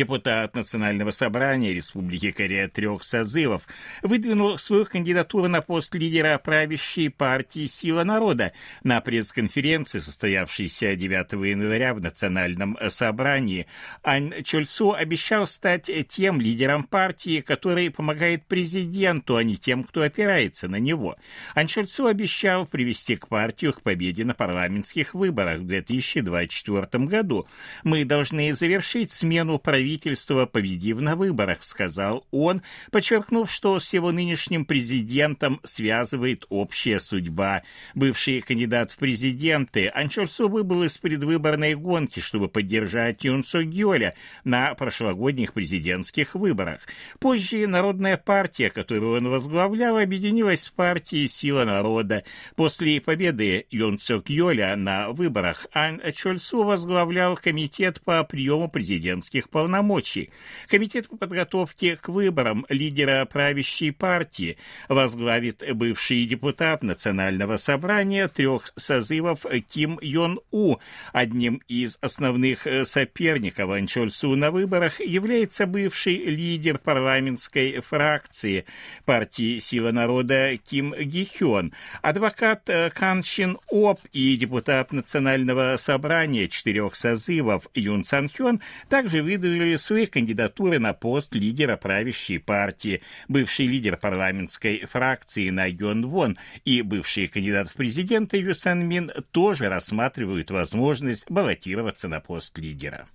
депутат Национального собрания Республики Корея трех созывов, выдвинул свою кандидатуру на пост лидера правящей партии «Сила народа» на пресс-конференции, состоявшейся 9 января в Национальном собрании. Ан Чольсу обещал стать тем лидером партии, который помогает президенту, а не тем, кто опирается на него. Ан Чольсу обещал привести к партию к победе на парламентских выборах в 2024 году. «Мы должны завершить смену правительства правительство, победив на выборах, сказал он, подчеркнув, что с его нынешним президентом связывает общая судьба. Бывший кандидат в президенты Анчурсу выбыл из предвыборной гонки, чтобы поддержать Юнсо Гёля на прошлогодних президентских выборах. Позже Народная партия, которую он возглавлял, объединилась с партией «Сила народа». После победы Юнсо Гёля на выборах Ан Чольсу возглавлял комитет по приему президентских полномочий полномочий. Комитет по подготовке к выборам лидера правящей партии возглавит бывший депутат Национального собрания трех созывов Ким Йон У. Одним из основных э, соперников Су на выборах является бывший лидер парламентской фракции партии «Сила народа» Ким Ги Хён, адвокат э, Кан Шин Оп и депутат Национального собрания четырех созывов Юн Сан Хён также выдвинули были с кандидатуры на пост лидера правящей партии, бывший лидер парламентской фракции Найон Вон и бывший кандидат в президенты Юсан Мин тоже рассматривают возможность баллотироваться на пост лидера.